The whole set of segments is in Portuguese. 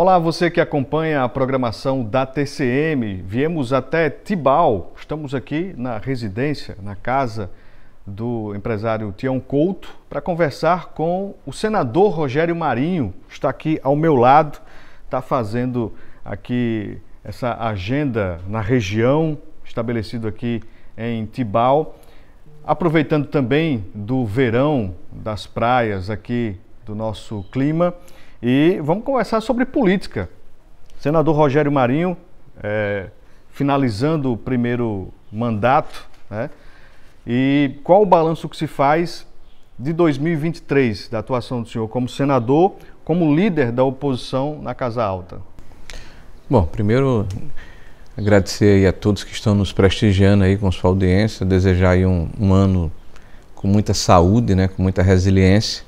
Olá, você que acompanha a programação da TCM. Viemos até Tibau. Estamos aqui na residência, na casa do empresário Tião Couto, para conversar com o senador Rogério Marinho. Está aqui ao meu lado, está fazendo aqui essa agenda na região, estabelecido aqui em Tibau. Aproveitando também do verão, das praias aqui do nosso clima. E vamos conversar sobre política. Senador Rogério Marinho, é, finalizando o primeiro mandato, né? E qual o balanço que se faz de 2023 da atuação do senhor como senador, como líder da oposição na Casa Alta? Bom, primeiro agradecer aí a todos que estão nos prestigiando aí com sua audiência, desejar aí um, um ano com muita saúde, né, com muita resiliência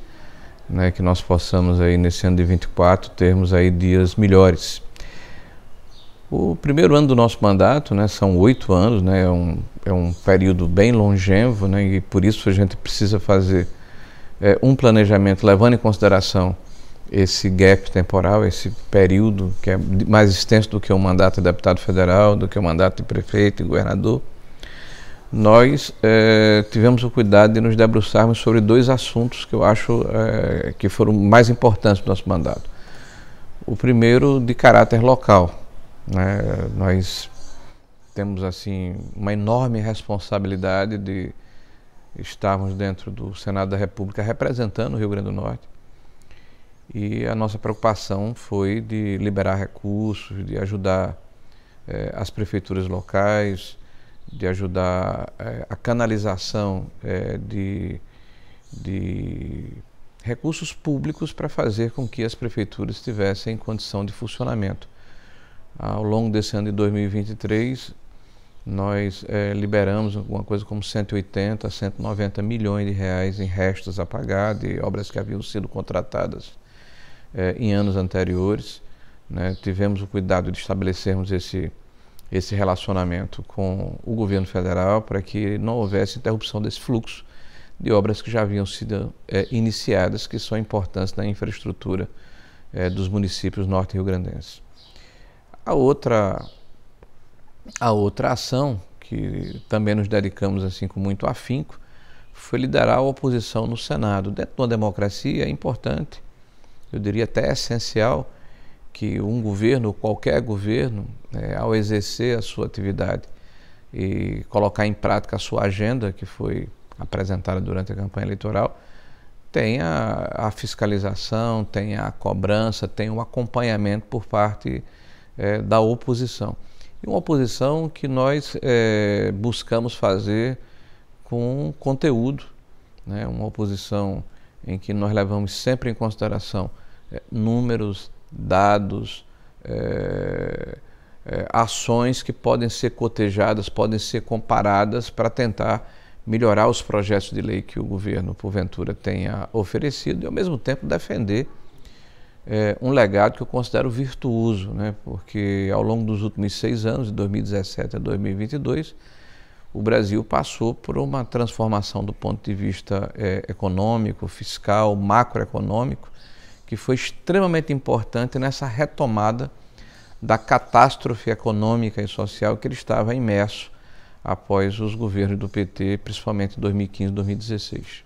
né, que nós possamos aí nesse ano de 24 termos aí dias melhores. O primeiro ano do nosso mandato, né, são oito anos, né, é, um, é um período bem longevo, né, e por isso a gente precisa fazer é, um planejamento levando em consideração esse gap temporal, esse período que é mais extenso do que o mandato de deputado federal, do que o mandato de prefeito e governador nós é, tivemos o cuidado de nos debruçarmos sobre dois assuntos que eu acho é, que foram mais importantes do nosso mandato. O primeiro, de caráter local. Né? Nós temos assim uma enorme responsabilidade de estarmos dentro do Senado da República representando o Rio Grande do Norte. E a nossa preocupação foi de liberar recursos, de ajudar eh, as prefeituras locais, de ajudar é, a canalização é, de, de recursos públicos para fazer com que as prefeituras estivessem em condição de funcionamento. Ao longo desse ano de 2023, nós é, liberamos alguma coisa como 180 a 190 milhões de reais em restos a pagar de obras que haviam sido contratadas é, em anos anteriores. Né? Tivemos o cuidado de estabelecermos esse esse relacionamento com o governo federal para que não houvesse interrupção desse fluxo de obras que já haviam sido é, iniciadas, que são importantes na infraestrutura é, dos municípios norte-riograndenses. A outra, a outra ação, que também nos dedicamos assim com muito afinco, foi liderar a oposição no Senado. Dentro de uma democracia é importante, eu diria até essencial, que um governo, qualquer governo, né, ao exercer a sua atividade e colocar em prática a sua agenda, que foi apresentada durante a campanha eleitoral, tenha a, fiscalização, tenha a cobrança, tenha o um acompanhamento por parte é, da oposição. E uma oposição que nós é, buscamos fazer com conteúdo, né? uma oposição em que nós levamos sempre em consideração é, números, dados, é, é, ações que podem ser cotejadas, podem ser comparadas para tentar melhorar os projetos de lei que o governo, porventura, tenha oferecido e, ao mesmo tempo, defender é, um legado que eu considero virtuoso, né? porque ao longo dos últimos seis anos, de 2017 a 2022, o Brasil passou por uma transformação do ponto de vista é, econômico, fiscal, macroeconômico, que foi extremamente importante nessa retomada da catástrofe econômica e social que ele estava imerso após os governos do PT, principalmente em 2015 e 2016.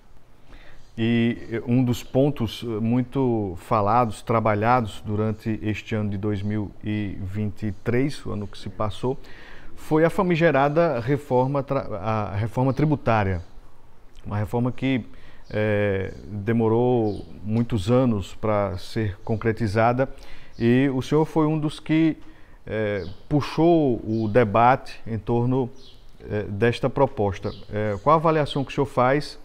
E eh, um dos pontos eh, muito falados, trabalhados durante este ano de 2023, o ano que se passou, foi a famigerada reforma, a reforma tributária. Uma reforma que é, demorou muitos anos para ser concretizada e o senhor foi um dos que é, puxou o debate em torno é, desta proposta. É, qual a avaliação que o senhor faz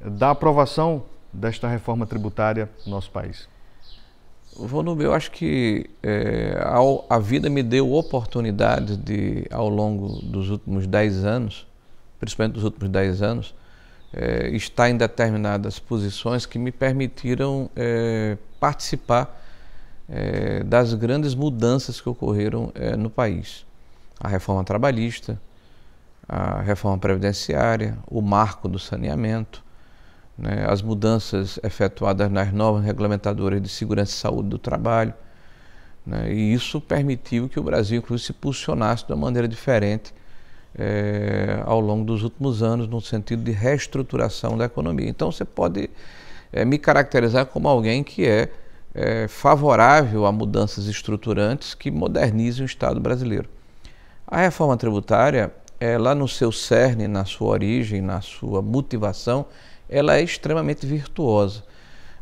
da aprovação desta reforma tributária no nosso país? Vonub, eu acho que é, a, a vida me deu oportunidade de, ao longo dos últimos dez anos, principalmente dos últimos dez anos, é, estar em determinadas posições que me permitiram é, participar é, das grandes mudanças que ocorreram é, no país. A reforma trabalhista, a reforma previdenciária, o marco do saneamento, né, as mudanças efetuadas nas normas regulamentadoras de segurança e saúde do trabalho. Né, e isso permitiu que o Brasil, inclusive, se posicionasse de uma maneira diferente é, ao longo dos últimos anos no sentido de reestruturação da economia. Então você pode é, me caracterizar como alguém que é, é, favorável a mudanças estruturantes que modernizem o Estado brasileiro. A reforma tributária, ela no seu cerne, na sua origem, na sua motivação, ela é extremamente virtuosa.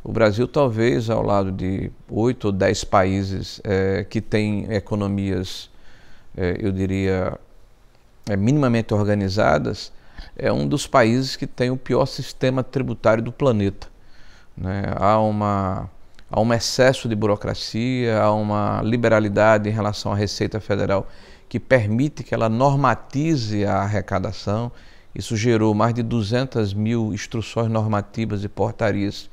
O Brasil, talvez, ao lado de oito ou dez países que têm economias, eu diria, é, minimamente organizadas, é um dos países que tem o pior sistema tributário do planeta. Né? Há, uma, há um excesso de burocracia, há uma liberalidade em relação à Receita Federal que permite que ela normatize a arrecadação. Isso gerou mais de 200 mil instruções normativas e portarias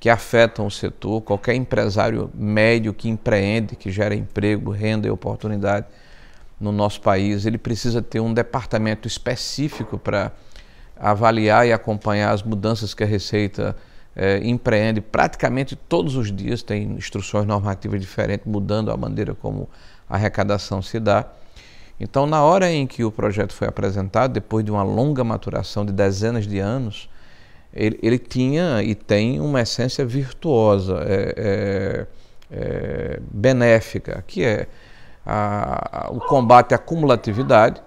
que afetam o setor. Qualquer empresário médio que empreende, que gera emprego, renda e oportunidade no nosso país, ele precisa ter um departamento específico para avaliar e acompanhar as mudanças que a Receita é, empreende praticamente todos os dias, tem instruções normativas diferentes, mudando a maneira como a arrecadação se dá. Então, na hora em que o projeto foi apresentado, depois de uma longa maturação de dezenas de anos, ele, ele tinha e tem uma essência virtuosa, é, é, é benéfica, que é a, o combate à cumulatividade,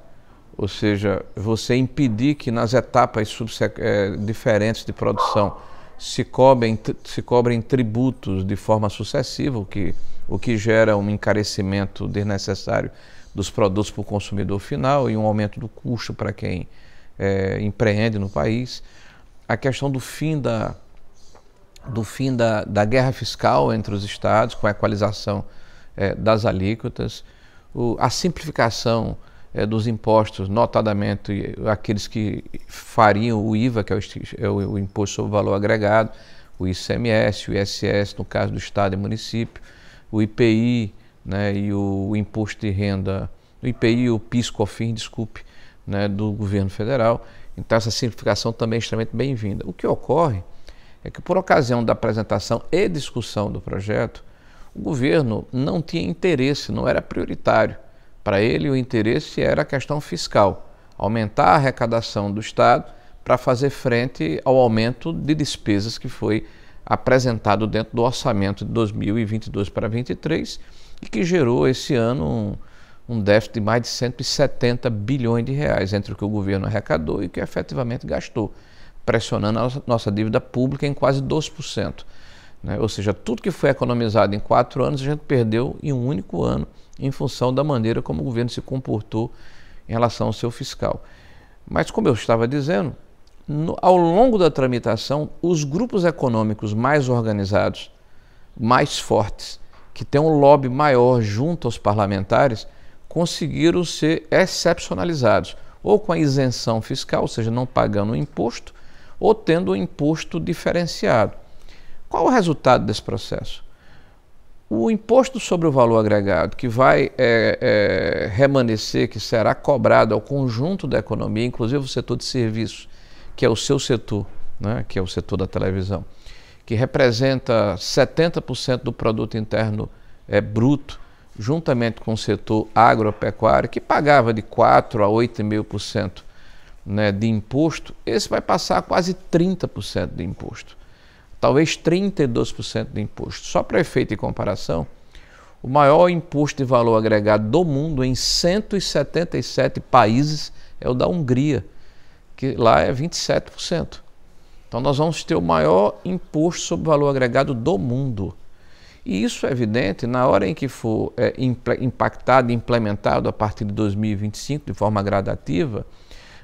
ou seja, você impedir que nas etapas é, diferentes de produção se cobrem, se cobrem tributos de forma sucessiva, o que, o que gera um encarecimento desnecessário dos produtos para o consumidor final e um aumento do custo para quem é, empreende no país. A questão do fim da, do fim da, da guerra fiscal entre os estados, com a equalização é, das alíquotas, o, a simplificação é, dos impostos, notadamente aqueles que fariam o IVA, que é o, é o Imposto sobre Valor Agregado, o ICMS, o ISS, no caso do Estado e município, o IPI né, e o, Imposto de Renda, o IPI o pis desculpe, né, do governo federal. Então essa simplificação também é extremamente bem-vinda. O que ocorre é que por ocasião da apresentação e discussão do projeto, o governo não tinha interesse, não era prioritário. Para ele, o interesse era a questão fiscal, aumentar a arrecadação do Estado para fazer frente ao aumento de despesas que foi apresentado dentro do orçamento de 2022 para 2023 e que gerou esse ano um, um, déficit de mais de 170 bilhões de reais entre o que o governo arrecadou e o que efetivamente gastou, pressionando a nossa, nossa dívida pública em quase 12%. Né? Ou seja, tudo que foi economizado em quatro anos a gente perdeu em um único ano, em função da maneira como o governo se comportou em relação ao seu fiscal. Mas, como eu estava dizendo, no, ao longo da tramitação, os grupos econômicos mais organizados, mais fortes, que têm um lobby maior junto aos parlamentares, conseguiram ser excepcionalizados, ou com a isenção fiscal, ou seja, não pagando o imposto, ou tendo o um imposto diferenciado. Qual o resultado desse processo? O imposto sobre o valor agregado, que vai é, é, remanescer, que será cobrado ao conjunto da economia, inclusive o setor de serviços, que é o seu setor, né, que é o setor da televisão, que representa 70% do produto interno é, bruto, juntamente com o setor agropecuário, que pagava de 4% a 8,5% né, de imposto, esse vai passar a quase 30% de imposto talvez 32% de imposto. Só para efeito de comparação, o maior imposto de valor agregado do mundo em 177 países é o da Hungria, que lá é 27%. Então nós vamos ter o maior imposto sobre valor agregado do mundo. E isso é evidente na hora em que for é, impactado e implementado a partir de 2025 de forma gradativa,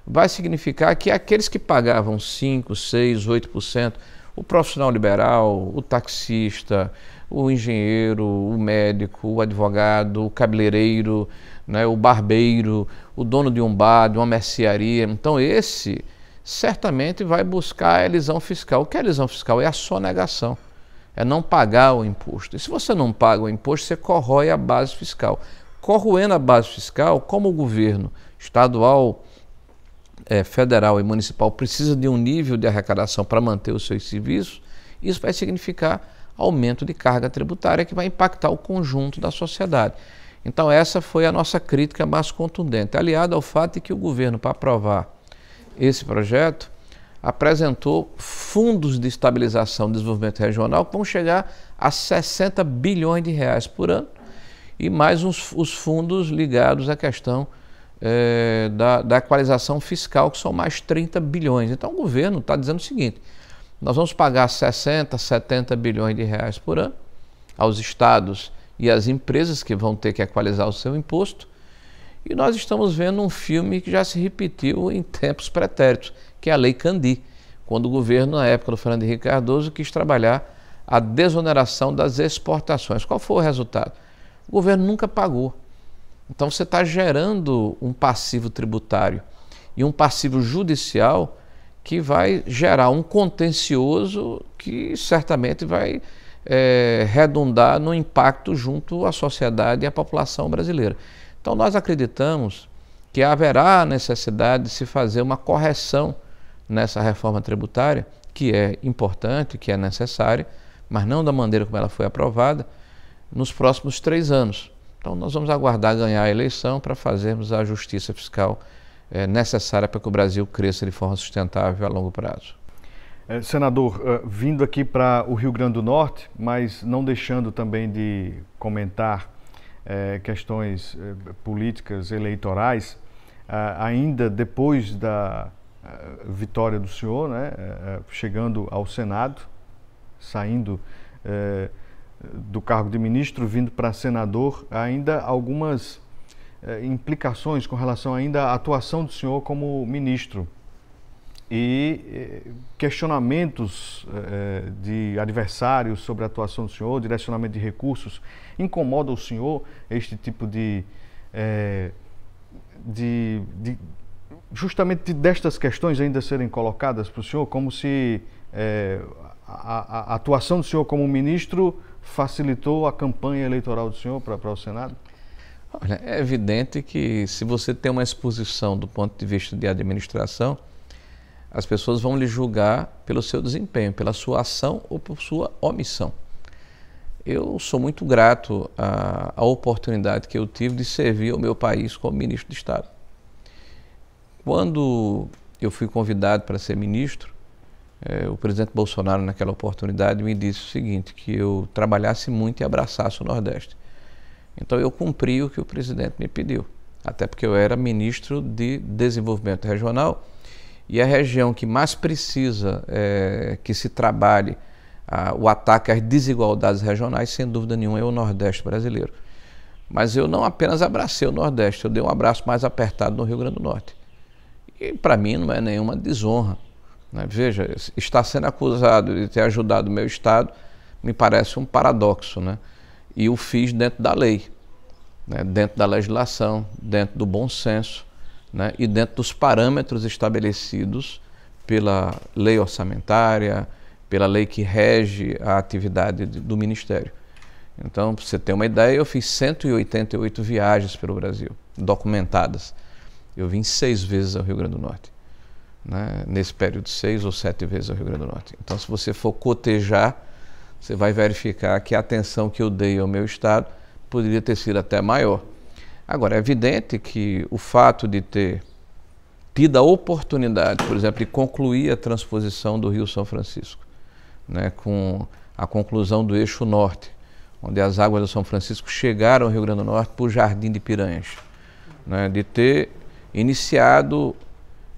vai significar que aqueles que pagavam 5, 6, 8% o profissional liberal, o taxista, o engenheiro, o médico, o advogado, o cabeleireiro, né, o barbeiro, o dono de um bar, de uma mercearia. Então, esse certamente vai buscar a elisão fiscal. O que é a elisão fiscal? É a sonegação, é não pagar o imposto. E se você não paga o imposto, você corrói a base fiscal. Corroendo a base fiscal, como o governo estadual, é, federal e municipal precisa de um nível de arrecadação para manter os seus serviços, isso vai significar aumento de carga tributária que vai impactar o conjunto da sociedade. Então essa foi a nossa crítica mais contundente, aliada ao fato de que o governo, para aprovar esse projeto, apresentou fundos de estabilização e desenvolvimento regional que vão chegar a 60 bilhões de reais por ano e mais os fundos ligados à questão é, da, da equalização fiscal, que são mais 30 bilhões. Então o governo está dizendo o seguinte: nós vamos pagar 60, 70 bilhões de reais por ano aos estados e às empresas que vão ter que equalizar o seu imposto. E nós estamos vendo um filme que já se repetiu em tempos pretéritos, que é a Lei Candi, quando o governo, na época do Fernando Henrique Cardoso, quis trabalhar a desoneração das exportações. Qual foi o resultado? O governo nunca pagou então você está gerando um passivo tributário e um passivo judicial que vai gerar um contencioso que certamente vai é, redundar no impacto junto à sociedade e à população brasileira. Então nós acreditamos que haverá necessidade de se fazer uma correção nessa reforma tributária, que é importante, que é necessária, mas não da maneira como ela foi aprovada, nos próximos três anos. Então, nós vamos aguardar ganhar a eleição para fazermos a justiça fiscal é, necessária para que o Brasil cresça de forma sustentável a longo prazo. Eh, senador, eh, vindo aqui para o Rio Grande do Norte, mas não deixando também de comentar é, questões políticas eleitorais, ainda depois da vitória do senhor, né, chegando ao Senado, saindo do cargo de ministro vindo para senador, ainda algumas eh, implicações com relação ainda à atuação do senhor como ministro e eh, questionamentos eh, de adversários sobre a atuação do senhor, direcionamento de recursos, incomoda o senhor este tipo de, de, de justamente destas questões ainda serem colocadas para o senhor, como se a, a, atuação do senhor como ministro facilitou a campanha eleitoral do senhor para o Senado? Olha, é evidente que se você tem uma exposição do ponto de vista de administração, as pessoas vão lhe julgar pelo seu desempenho, pela sua ação ou por sua omissão. Eu sou muito grato à, à oportunidade que eu tive de servir ao meu país como ministro de Estado. Quando eu fui convidado para ser ministro, é, o presidente Bolsonaro, naquela oportunidade, me disse o seguinte: que eu trabalhasse muito e abraçasse o Nordeste. Então eu cumpri o que o presidente me pediu, até porque eu era ministro de Desenvolvimento Regional e a região que mais precisa é, que se trabalhe a, o ataque às desigualdades regionais, sem dúvida nenhuma, é o Nordeste brasileiro. Mas eu não apenas abracei o Nordeste, eu dei um abraço mais apertado no Rio Grande do Norte. E para mim não é nenhuma desonra. Né? Veja, está sendo acusado de ter ajudado o meu Estado me parece um paradoxo, né? E o fiz dentro da lei, né? dentro da legislação, dentro do bom senso né? e dentro dos parâmetros estabelecidos pela lei orçamentária, pela lei que rege a atividade do Ministério. Então, para você ter uma ideia, eu fiz 188 viagens pelo Brasil, documentadas. Eu vim seis vezes ao Rio Grande do Norte né, nesse período seis ou sete vezes ao Rio Grande do Norte. Então, se você for cotejar, você vai verificar que a atenção que eu dei ao meu estado poderia ter sido até maior. Agora, é evidente que o fato de ter tido a oportunidade, por exemplo, de concluir a transposição do Rio São Francisco, né, com a conclusão do eixo norte, onde as águas do São Francisco chegaram ao Rio Grande do Norte por Jardim de Piranhas, né, de ter iniciado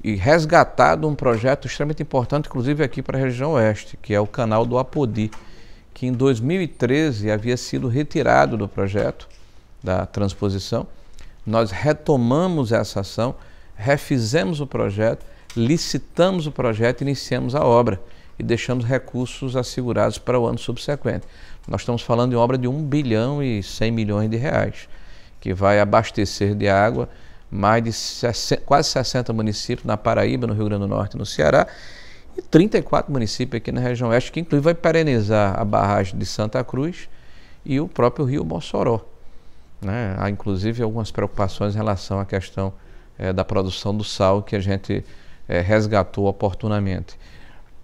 e resgatado um projeto extremamente importante, inclusive aqui para a região oeste, que é o canal do Apodi, que em 2013 havia sido retirado do projeto da transposição. Nós retomamos essa ação, refizemos o projeto, licitamos o projeto, iniciamos a obra e deixamos recursos assegurados para o ano subsequente. Nós estamos falando de obra de 1 bilhão e 100 milhões de reais, que vai abastecer de água mais de 60, quase 60 municípios na Paraíba, no Rio Grande do Norte, no Ceará e 34 municípios aqui na região oeste, que inclusive vai perenizar a barragem de Santa Cruz e o próprio Rio Mossoró. Né? Há inclusive algumas preocupações em relação à questão é, da produção do sal que a gente é, resgatou oportunamente.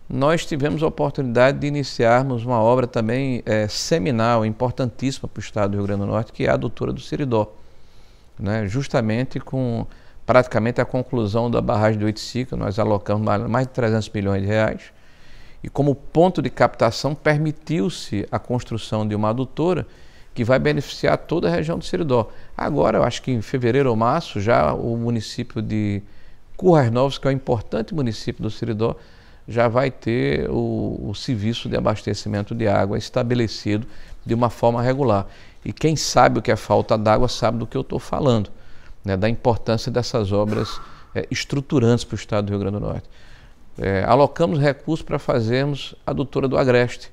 Nós tivemos a oportunidade de iniciarmos uma obra também é, seminal, importantíssima para o estado do Rio Grande do Norte, que é a doutora do Seridó né, justamente com praticamente a conclusão da barragem do Iticica, nós alocamos mais de 300 milhões de reais, e como ponto de captação permitiu-se a construção de uma adutora que vai beneficiar toda a região do Seridó. Agora, eu acho que em fevereiro ou março, já o município de Currais Novos, que é um importante município do Seridó, já vai ter o, o serviço de abastecimento de água estabelecido de uma forma regular. E quem sabe o que é falta d'água sabe do que eu estou falando, né, da importância dessas obras é, estruturantes para o estado do Rio Grande do Norte. É, alocamos recursos para fazermos a doutora do Agreste,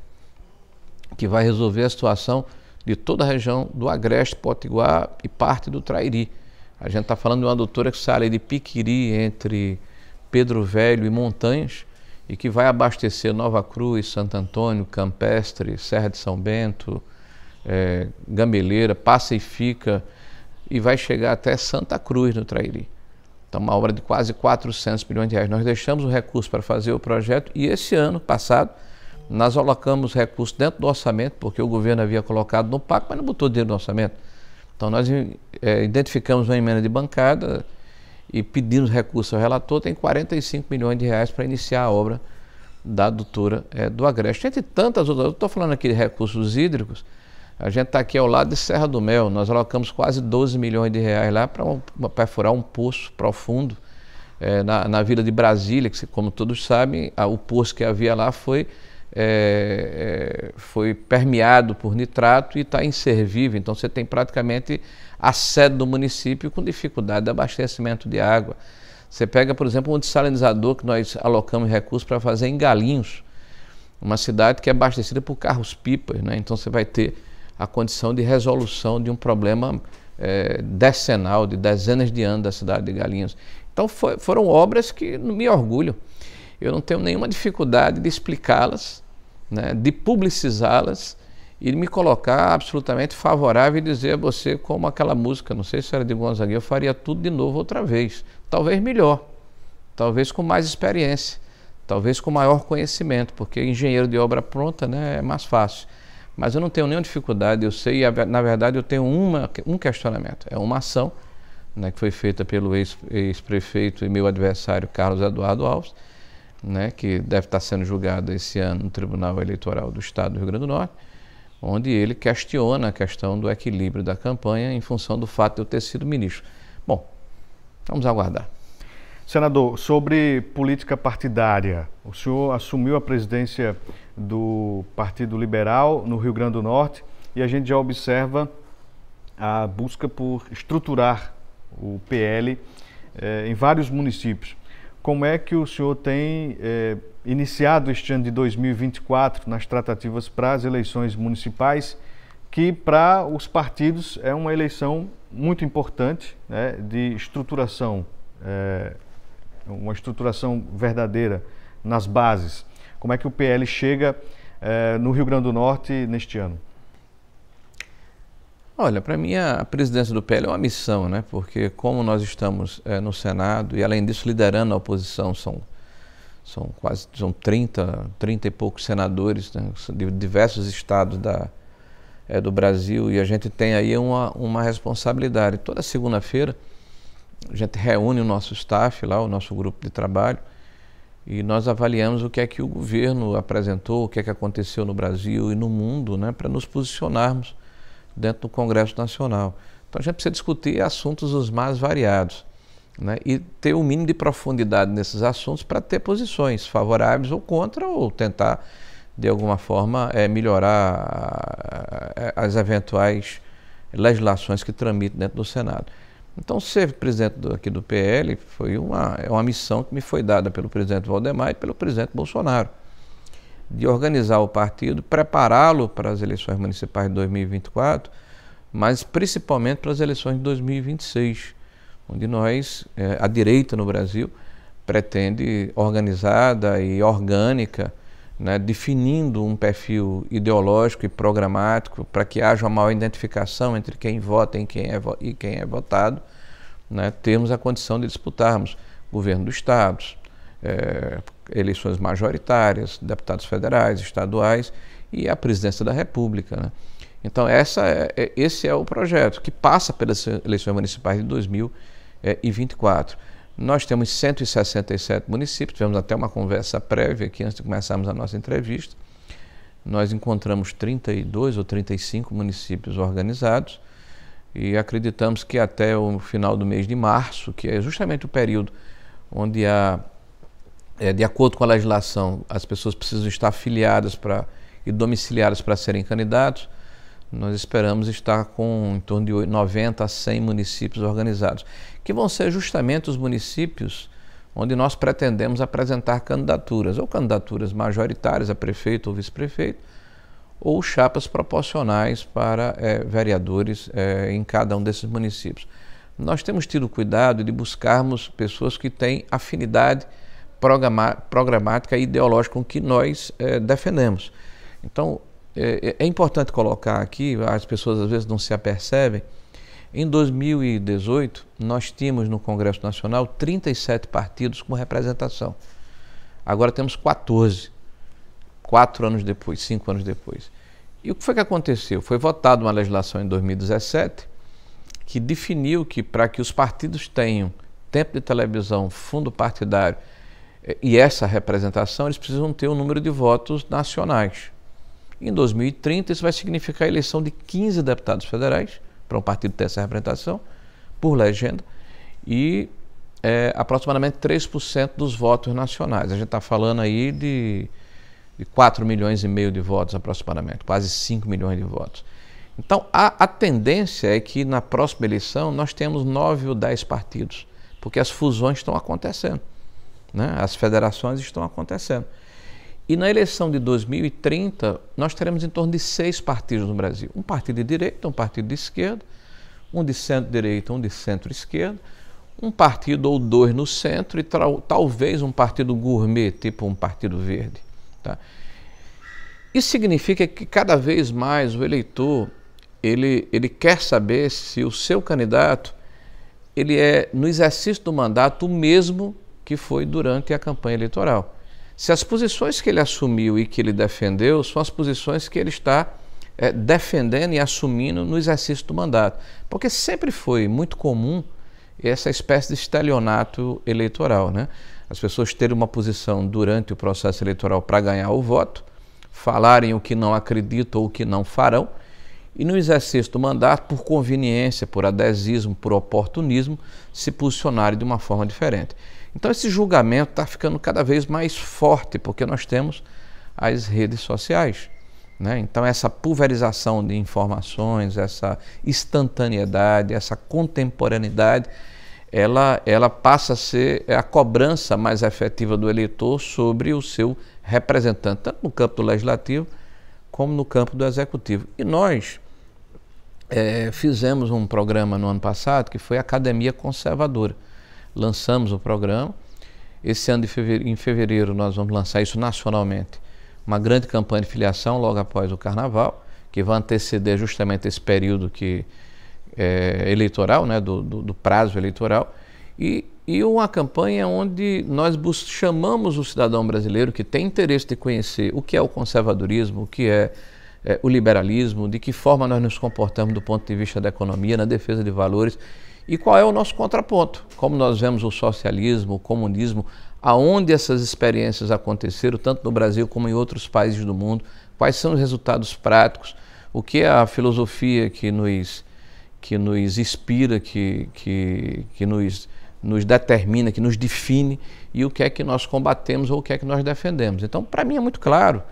que vai resolver a situação de toda a região do Agreste, Potiguar e parte do Trairi. A gente está falando de uma doutora que sai de Piquiri, entre Pedro Velho e Montanhas, e que vai abastecer Nova Cruz, Santo Antônio, Campestre, Serra de São Bento, é, Gambeleira, passa e fica e vai chegar até Santa Cruz no Trairi. Então, uma obra de quase 400 milhões de reais. Nós deixamos o recurso para fazer o projeto e esse ano passado nós colocamos recurso dentro do orçamento, porque o governo havia colocado no PAC, mas não botou dinheiro no orçamento. Então, nós é, identificamos uma emenda de bancada e pedimos recurso ao relator, tem 45 milhões de reais para iniciar a obra da adutora é, do Agreste. Entre tantas outras, eu estou falando aqui de recursos hídricos, a gente está aqui ao lado de Serra do Mel, nós alocamos quase 12 milhões de reais lá para um, perfurar um poço profundo é, na, na vila de Brasília, que como todos sabem, a, o poço que havia lá foi, é, é foi permeado por nitrato e está inservível, então você tem praticamente a sede do município com dificuldade de abastecimento de água. Você pega, por exemplo, um dessalinizador que nós alocamos recursos para fazer em Galinhos, uma cidade que é abastecida por carros-pipas, né? então você vai ter a condição de resolução de um problema é, decenal, de dezenas de anos da cidade de Galinhos. Então foi, foram obras que me orgulho. Eu não tenho nenhuma dificuldade de explicá-las, né, de publicizá-las e de me colocar absolutamente favorável e dizer a você como aquela música, não sei se era de Gonzaga eu faria tudo de novo outra vez, talvez melhor, talvez com mais experiência, talvez com maior conhecimento, porque engenheiro de obra pronta né, é mais fácil. Mas eu não tenho nenhuma dificuldade, eu sei, na verdade eu tenho uma, um questionamento. É uma ação né, que foi feita pelo ex-prefeito e meu adversário Carlos Eduardo Alves, né, que deve estar sendo julgado esse ano no Tribunal Eleitoral do Estado do Rio Grande do Norte, onde ele questiona a questão do equilíbrio da campanha em função do fato de eu ter sido ministro. Bom, vamos aguardar. Senador, sobre política partidária, o senhor assumiu a presidência do Partido Liberal no Rio Grande do Norte e a gente já observa a busca por estruturar o PL eh, em vários municípios. Como é que o senhor tem eh, iniciado este ano de 2024 nas tratativas para as eleições municipais, que para os partidos é uma eleição muito importante né, de estruturação? Eh, uma estruturação verdadeira nas bases. Como é que o PL chega eh, no Rio Grande do Norte neste ano? Olha, para mim a presidência do PL é uma missão, né? Porque como nós estamos eh, no Senado e além disso liderando a oposição, são, são quase são 30, 30 e poucos senadores né? de diversos estados da, eh, do Brasil e a gente tem aí uma, uma responsabilidade. Toda segunda-feira a gente reúne o nosso staff lá, o nosso grupo de trabalho, e nós avaliamos o que é que o governo apresentou, o que é que aconteceu no Brasil e no mundo, né, para nos posicionarmos dentro do Congresso Nacional. Então a gente precisa discutir assuntos os mais variados né, e ter o um mínimo de profundidade nesses assuntos para ter posições favoráveis ou contra, ou tentar, de alguma forma, é, melhorar as eventuais legislações que tramitem dentro do Senado. Então, ser presidente do, aqui do PL foi uma, é uma missão que me foi dada pelo presidente Valdemar e pelo presidente Bolsonaro, de organizar o partido, prepará-lo para as eleições municipais de 2024, mas principalmente para as eleições de 2026, onde nós, é, a direita no Brasil, pretende organizada e orgânica, né, definindo um perfil ideológico e programático para que haja uma maior identificação entre quem vota e quem é, e quem é votado, né, temos a condição de disputarmos governo dos estados, é, eleições majoritárias, deputados federais, estaduais e a presidência da República. Né? Então, essa é, é esse é o projeto que passa pelas eleições municipais de 2024. Nós temos 167 municípios, tivemos até uma conversa prévia aqui antes de começarmos a nossa entrevista. Nós encontramos 32 ou 35 municípios organizados e acreditamos que até o final do mês de março, que é justamente o período onde há, é, de acordo com a legislação, as pessoas precisam estar afiliadas para e domiciliadas para serem candidatos, nós esperamos estar com em torno de 90 a 100 municípios organizados que vão ser justamente os municípios onde nós pretendemos apresentar candidaturas, ou candidaturas majoritárias a prefeito ou vice-prefeito, ou chapas proporcionais para é, vereadores é, em cada um desses municípios. Nós temos tido cuidado de buscarmos pessoas que têm afinidade programática e ideológica com que nós é, defendemos. Então, é importante colocar aqui, as pessoas às vezes não se apercebem, em 2018, nós tínhamos no Congresso Nacional 37 partidos com representação. Agora temos 14, quatro anos depois, cinco anos depois. E o que foi que aconteceu? Foi votada uma legislação em 2017 que definiu que para que os partidos tenham tempo de televisão, fundo partidário eh, e essa representação, eles precisam ter um número de votos nacionais. Em 2030, isso vai significar a eleição de 15 deputados federais para um partido ter essa representação, por legenda, e é, aproximadamente 3% dos votos nacionais. A gente está falando aí de, de 4 milhões e meio de votos, aproximadamente, quase 5 milhões de votos. Então, a, a tendência é que na próxima eleição nós temos 9 ou 10 partidos, porque as fusões estão acontecendo, né? as federações estão acontecendo. E na eleição de 2030, nós teremos em torno de seis partidos no Brasil: um partido de direita, um partido de esquerda, um de centro-direita, um de centro-esquerda, um partido ou dois no centro e talvez um partido gourmet, tipo um partido verde. Tá? Isso significa que cada vez mais o eleitor ele, ele quer saber se o seu candidato ele é, no exercício do mandato, o mesmo que foi durante a campanha eleitoral se as posições que ele assumiu e que ele defendeu são as posições que ele está é, defendendo e assumindo no exercício do mandato. Porque sempre foi muito comum essa espécie de estelionato eleitoral. Né? As pessoas terem uma posição durante o processo eleitoral para ganhar o voto, falarem o que não acreditam ou o que não farão, e no exercício do mandato, por conveniência, por adesismo, por oportunismo, se posicionarem de uma forma diferente. Então esse julgamento está ficando cada vez mais forte porque nós temos as redes sociais. Né? Então essa pulverização de informações, essa instantaneidade, essa contemporaneidade, ela, ela passa a ser é a cobrança mais efetiva do eleitor sobre o seu representante, tanto no campo do legislativo como no campo do executivo. E nós é, fizemos um programa no ano passado que foi Academia Conservadora lançamos o programa. Esse ano, fevereiro, em fevereiro, nós vamos lançar isso nacionalmente, uma grande campanha de filiação logo após o Carnaval, que vai anteceder justamente esse período que é, eleitoral, né, do, do, do prazo eleitoral, e, e, uma campanha onde nós chamamos o cidadão brasileiro que tem interesse de conhecer o que é o conservadorismo, o que é, é o liberalismo, de que forma nós nos comportamos do ponto de vista da economia, na defesa de valores e qual é o nosso contraponto? Como nós vemos o socialismo, o comunismo, aonde essas experiências aconteceram, tanto no Brasil como em outros países do mundo, quais são os resultados práticos, o que é a filosofia que nos, que nos inspira, que, que, que nos, nos determina, que nos define e o que é que nós combatemos ou o que é que nós defendemos. Então, para mim é muito claro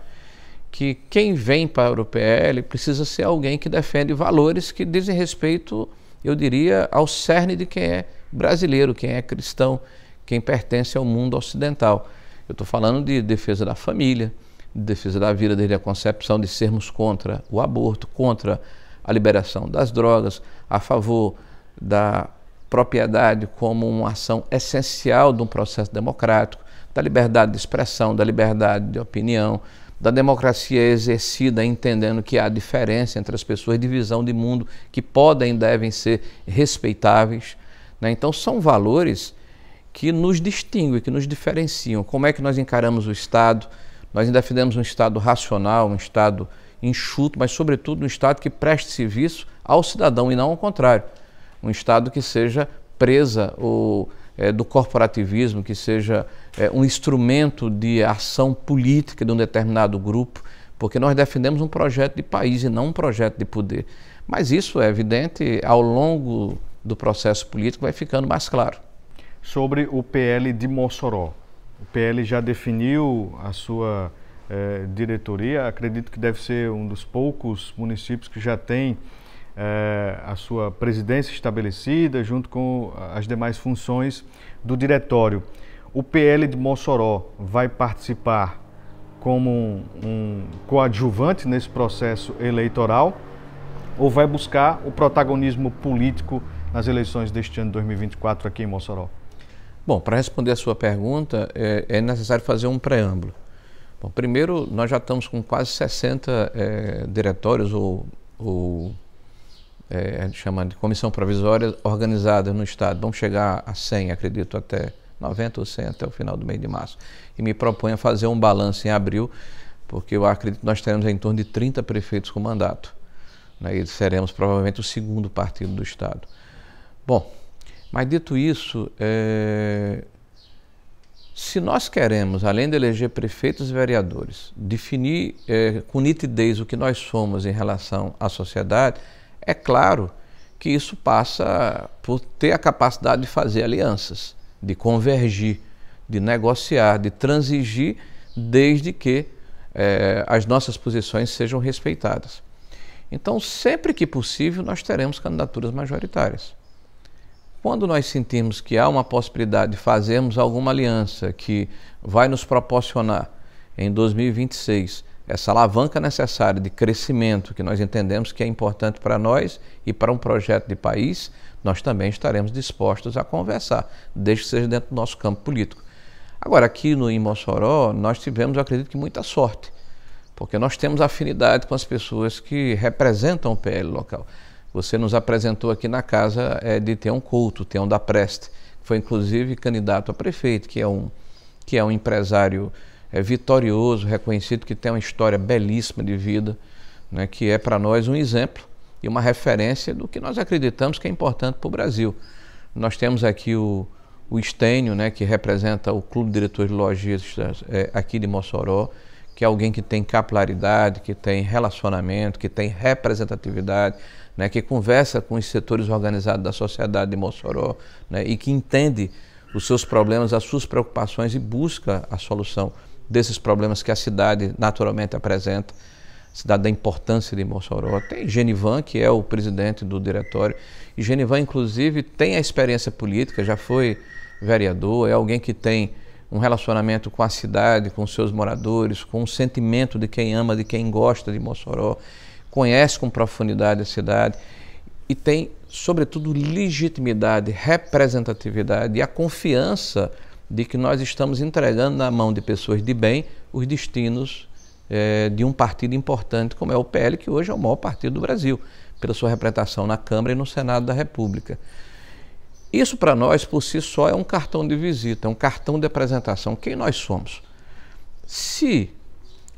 que quem vem para o PL precisa ser alguém que defende valores que dizem respeito eu diria, ao cerne de quem é brasileiro, quem é cristão, quem pertence ao mundo ocidental. Eu estou falando de defesa da família, de defesa da vida desde a concepção, de sermos contra o aborto, contra a liberação das drogas, a favor da propriedade como uma ação essencial de um processo democrático, da liberdade de expressão, da liberdade de opinião, da democracia exercida, entendendo que há diferença entre as pessoas de visão de mundo que podem e devem ser respeitáveis. Né? Então, são valores que nos distinguem, que nos diferenciam. Como é que nós encaramos o Estado? Nós defendemos um Estado racional, um Estado enxuto, mas, sobretudo, um Estado que preste serviço ao cidadão e não ao contrário. Um Estado que seja presa ou, é, do corporativismo, que seja é, um instrumento de ação política de um determinado grupo, porque nós defendemos um projeto de país e não um projeto de poder. Mas isso é evidente ao longo do processo político vai ficando mais claro. Sobre o PL de Mossoró, o PL já definiu a sua eh, diretoria. Acredito que deve ser um dos poucos municípios que já tem eh, a sua presidência estabelecida, junto com as demais funções do diretório. O PL de Mossoró vai participar como um, coadjuvante nesse processo eleitoral ou vai buscar o protagonismo político nas eleições deste ano de 2024 aqui em Mossoró? Bom, para responder a sua pergunta, é, é necessário fazer um preâmbulo. Bom, primeiro, nós já estamos com quase 60 é, diretórios ou, ou é, chamando de comissão provisória organizada no Estado. Vamos chegar a 100, acredito, até 90% até o final do mês de março. E me proponho a fazer um balanço em abril, porque eu acredito que nós teremos em torno de 30 prefeitos com mandato. Né, e seremos provavelmente o segundo partido do Estado. Bom, mas dito isso, é... se nós queremos, além de eleger prefeitos e vereadores, definir é, com nitidez o que nós somos em relação à sociedade, é claro que isso passa por ter a capacidade de fazer alianças de convergir, de negociar, de transigir, desde que eh, as nossas posições sejam respeitadas. Então, sempre que possível, nós teremos candidaturas majoritárias. Quando nós sentimos que há uma possibilidade de fazermos alguma aliança que vai nos proporcionar em 2026 essa alavanca necessária de crescimento que nós entendemos que é importante para nós e para um projeto de país, nós também estaremos dispostos a conversar, desde que seja dentro do nosso campo político. Agora, aqui no, em nós tivemos, eu acredito que, muita sorte, porque nós temos afinidade com as pessoas que representam o PL local. Você nos apresentou aqui na casa é, de culto, ter um da Preste, que foi inclusive candidato a prefeito, que é um, que é um empresário é, vitorioso, reconhecido, que tem uma história belíssima de vida, né, que é para nós um exemplo e uma referência do que nós acreditamos que é importante para o Brasil. Nós temos aqui o, o Estênio, né, que representa o Clube de Diretores de Lojistas é, aqui de Mossoró, que é alguém que tem capilaridade, que tem relacionamento, que tem representatividade, né, que conversa com os setores organizados da sociedade de Mossoró né, e que entende os seus problemas, as suas preocupações e busca a solução desses problemas que a cidade naturalmente apresenta cidade da importância de Mossoró. Tem Genivan, que é o presidente do diretório, e Genivan, inclusive, tem a experiência política, já foi vereador, é alguém que tem um relacionamento com a cidade, com seus moradores, com o um sentimento de quem ama, de quem gosta de Mossoró, conhece com profundidade a cidade e tem, sobretudo, legitimidade, representatividade e a confiança de que nós estamos entregando na mão de pessoas de bem os destinos é, de um partido importante como é o PL, que hoje é o maior partido do Brasil, pela sua representação na Câmara e no Senado da República. Isso para nós, por si só, é um cartão de visita, é um cartão de apresentação. Quem nós somos? Se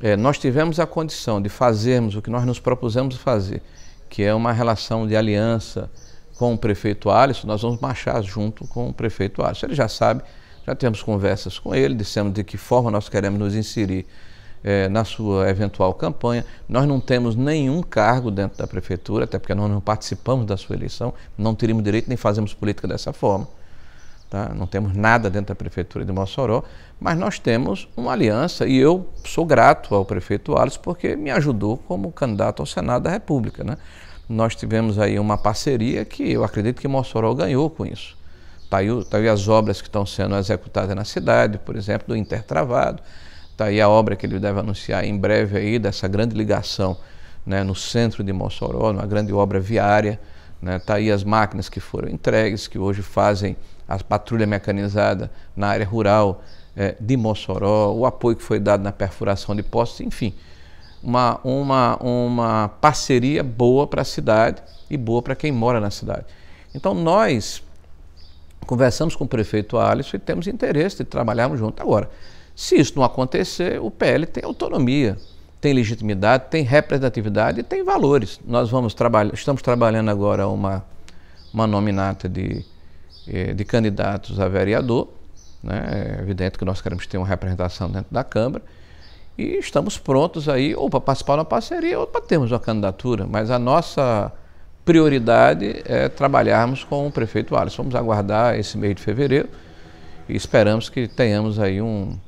é, nós tivermos a condição de fazermos o que nós nos propusemos fazer, que é uma relação de aliança com o prefeito Alisson, nós vamos marchar junto com o prefeito Alisson. Ele já sabe, já temos conversas com ele, dissemos de que forma nós queremos nos inserir é, na sua eventual campanha. Nós não temos nenhum cargo dentro da prefeitura, até porque nós não participamos da sua eleição, não teríamos direito nem fazemos política dessa forma. Tá? Não temos nada dentro da prefeitura de Mossoró, mas nós temos uma aliança e eu sou grato ao prefeito Alves porque me ajudou como candidato ao Senado da República. Né? Nós tivemos aí uma parceria que eu acredito que Mossoró ganhou com isso. Está aí, tá aí, as obras que estão sendo executadas na cidade, por exemplo, do Intertravado. Está aí a obra que ele deve anunciar em breve aí dessa grande ligação né, no centro de Mossoró, uma grande obra viária. Está né, tá aí as máquinas que foram entregues, que hoje fazem a patrulha mecanizada na área rural é, de Mossoró, o apoio que foi dado na perfuração de postes, enfim. Uma, uma, uma parceria boa para a cidade e boa para quem mora na cidade. Então nós conversamos com o prefeito Alisson e temos interesse de trabalharmos junto agora. Se isso não acontecer, o PL tem autonomia, tem legitimidade, tem representatividade e tem valores. Nós vamos trabalhar, estamos trabalhando agora uma, uma nominata de, eh, de candidatos a vereador. Né? É evidente que nós queremos ter uma representação dentro da Câmara e estamos prontos aí ou para participar de uma parceria ou para termos uma candidatura, mas a nossa prioridade é trabalharmos com o prefeito Alisson. Vamos aguardar esse mês de fevereiro e esperamos que tenhamos aí um,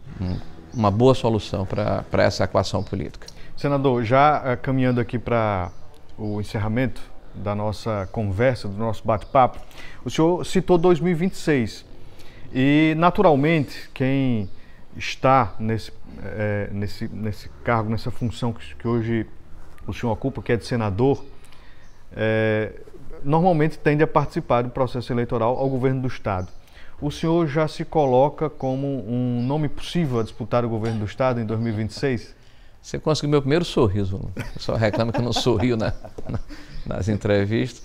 uma boa solução para essa equação política. Senador, já eh, caminhando aqui para o encerramento da nossa conversa, do nosso bate-papo, o senhor citou 2026. E, naturalmente, quem está nesse, é, nesse, nesse cargo, nessa função que, que, hoje o senhor ocupa, que é de senador, é, normalmente tende a participar do processo eleitoral ao governo do Estado o senhor já se coloca como um nome possível a disputar o governo do Estado em 2026? Você conseguiu meu primeiro sorriso. Né? O pessoal reclama que eu não sorrio na, na, nas entrevistas.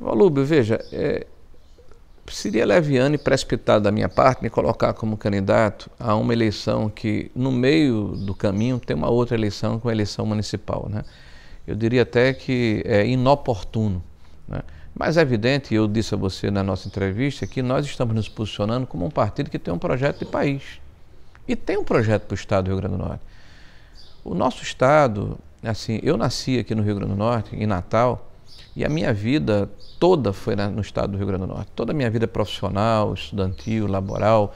Volúbio, veja, é, seria leviano e precipitado da minha parte me colocar como candidato a uma eleição que, no meio do caminho, tem uma outra eleição com é a eleição municipal. Né? Eu diria até que é inoportuno. Né? Mas é evidente, eu disse a você na nossa entrevista, que nós estamos nos posicionando como um partido que tem um projeto de país. E tem um projeto para o Estado do Rio Grande do Norte. O nosso Estado, assim, eu nasci aqui no Rio Grande do Norte, em Natal, e a minha vida toda foi no Estado do Rio Grande do Norte. Toda a minha vida profissional, estudantil, laboral,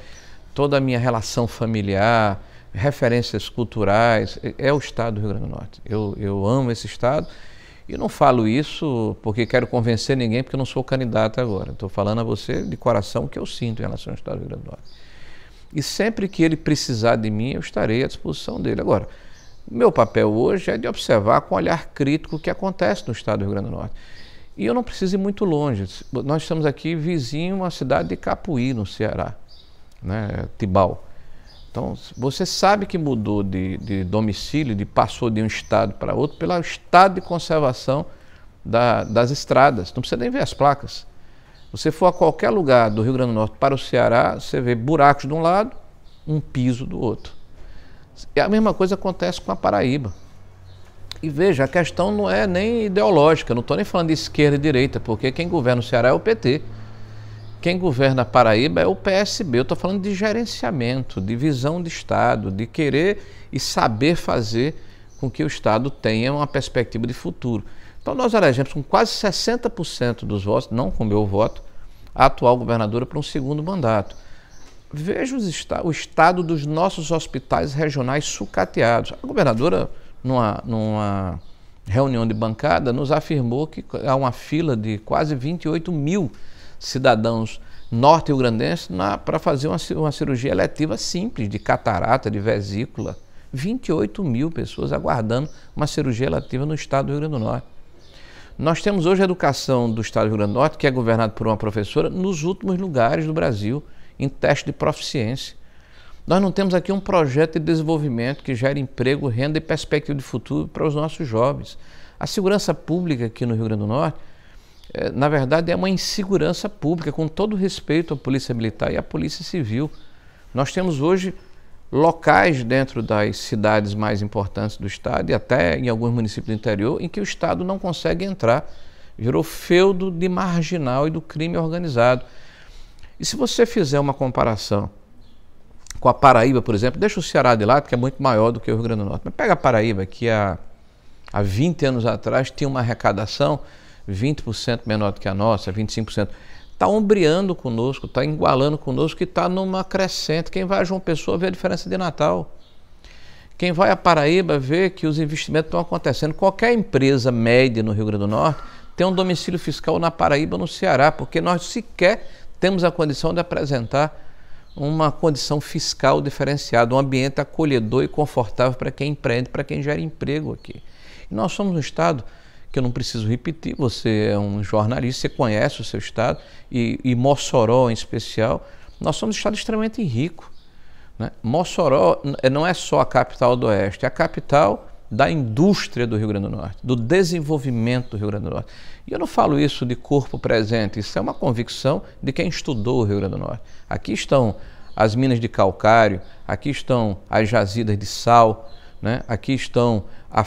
toda a minha relação familiar, referências culturais, é, é o Estado do Rio Grande do Norte. Eu, eu amo esse Estado e não falo isso porque quero convencer ninguém, porque eu não sou candidato agora. Estou falando a você de coração o que eu sinto em relação ao Estado do Rio Grande do Norte. E sempre que ele precisar de mim, eu estarei à disposição dele. Agora, meu papel hoje é de observar com olhar crítico o que acontece no Estado do Rio Grande do Norte. E eu não preciso ir muito longe. Nós estamos aqui vizinho a cidade de Capuí, no Ceará, né? Tibau. Então, você sabe que mudou de, de domicílio, de passou de um estado para outro, pelo estado de conservação da, das estradas. Não precisa nem ver as placas. Você for a qualquer lugar do Rio Grande do Norte para o Ceará, você vê buracos de um lado, um piso do outro. E a mesma coisa acontece com a Paraíba. E veja, a questão não é nem ideológica, não estou nem falando de esquerda e direita, porque quem governa o Ceará é o PT. Quem governa a Paraíba é o PSB. Eu estou falando de gerenciamento, de visão de Estado, de querer e saber fazer com que o Estado tenha uma perspectiva de futuro. Então nós elegemos com quase 60% dos votos, não com meu voto, a atual governadora para um segundo mandato. Veja o estado dos nossos hospitais regionais sucateados. A governadora, numa, numa reunião de bancada, nos afirmou que há uma fila de quase 28 mil cidadãos norte rio para fazer uma, uma cirurgia eletiva simples de catarata, de vesícula. 28 mil pessoas aguardando uma cirurgia eletiva no estado do Rio Grande do Norte. Nós temos hoje a educação do estado do Rio Grande do Norte, que é governada por uma professora, nos últimos lugares do Brasil, em teste de proficiência. Nós não temos aqui um projeto de desenvolvimento que gere emprego, renda e perspectiva de futuro para os nossos jovens. A segurança pública aqui no Rio Grande do Norte é, na verdade, é uma insegurança pública, com todo respeito à Polícia Militar e à Polícia Civil. Nós temos hoje locais dentro das cidades mais importantes do Estado e até em alguns municípios do interior em que o Estado não consegue entrar. Virou feudo de marginal e do crime organizado. E se você fizer uma comparação com a Paraíba, por exemplo, deixa o Ceará de lado, que é muito maior do que o Rio Grande do Norte, mas pega a Paraíba, que há, há 20 anos atrás tinha uma arrecadação 20% menor do que a nossa, 25%, está ombreando conosco, está igualando conosco, que está numa crescente. Quem vai a João Pessoa vê a diferença de Natal. Quem vai a Paraíba vê que os investimentos estão acontecendo. Qualquer empresa média no Rio Grande do Norte tem um domicílio fiscal na Paraíba ou no Ceará, porque nós sequer temos a condição de apresentar uma condição fiscal diferenciada, um ambiente acolhedor e confortável para quem empreende, para quem gera emprego aqui. E nós somos um Estado que eu não preciso repetir. Você é um jornalista, você conhece o seu estado, e, e Mossoró em especial. Nós somos um estado extremamente rico. Né? Mossoró é, não é só a capital do Oeste, é a capital da indústria do Rio Grande do Norte, do desenvolvimento do Rio Grande do Norte. E eu não falo isso de corpo presente, isso é uma convicção de quem estudou o Rio Grande do Norte. Aqui estão as minas de calcário, aqui estão as jazidas de sal, né? aqui estão a,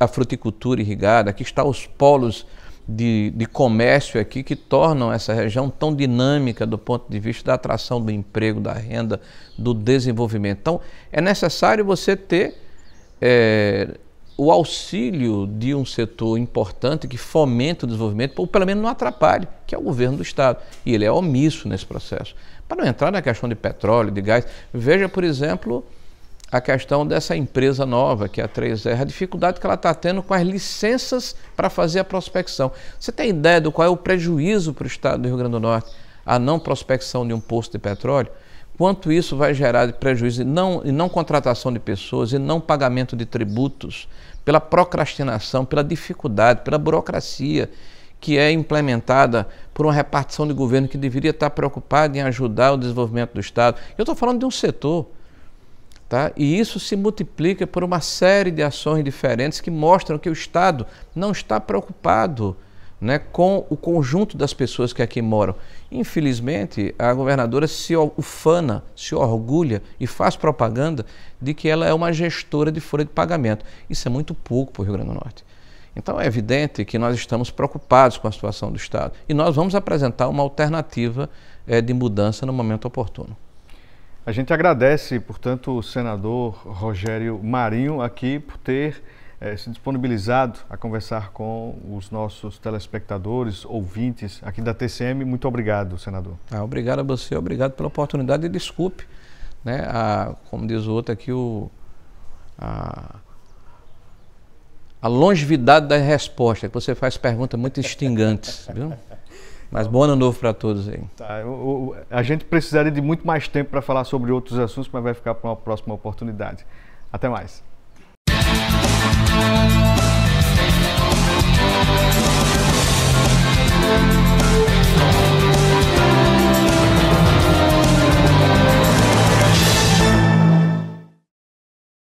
a fruticultura irrigada, aqui estão os polos de, de, comércio aqui que tornam essa região tão dinâmica do ponto de vista da atração do emprego, da renda, do desenvolvimento. Então, é necessário você ter é, o auxílio de um setor importante que fomenta o desenvolvimento, ou pelo menos não atrapalhe, que é o governo do Estado. E ele é omisso nesse processo. Para não entrar na questão de petróleo, de gás, veja, por exemplo, a questão dessa empresa nova, que é a 3R, a dificuldade que ela está tendo com as licenças para fazer a prospecção. Você tem ideia do qual é o prejuízo para o estado do Rio Grande do Norte a não prospecção de um posto de petróleo? Quanto isso vai gerar de prejuízo e não, e não contratação de pessoas e não pagamento de tributos, pela procrastinação, pela dificuldade, pela burocracia que é implementada por uma repartição de governo que deveria estar tá preocupada em ajudar o desenvolvimento do Estado. Eu estou falando de um setor Tá? E isso se multiplica por uma série de ações diferentes que mostram que o Estado não está preocupado né, com o conjunto das pessoas que aqui moram. Infelizmente, a governadora se ufana, se orgulha e faz propaganda de que ela é uma gestora de folha de pagamento. Isso é muito pouco para o Rio Grande do Norte. Então é evidente que nós estamos preocupados com a situação do Estado e nós vamos apresentar uma alternativa é, de mudança no momento oportuno. A gente agradece, portanto, o senador Rogério Marinho aqui por ter eh, se disponibilizado a conversar com os nossos telespectadores, ouvintes aqui da TCM. Muito obrigado, senador. Ah, obrigado a você, obrigado pela oportunidade e desculpe, né, a, como diz o outro aqui, o, a, a longevidade da resposta, que você faz perguntas muito extingantes, viu? Mas bom ano novo para todos aí. Tá, eu, eu, a gente precisaria de muito mais tempo para falar sobre outros assuntos, mas vai ficar para uma próxima oportunidade. Até mais. Música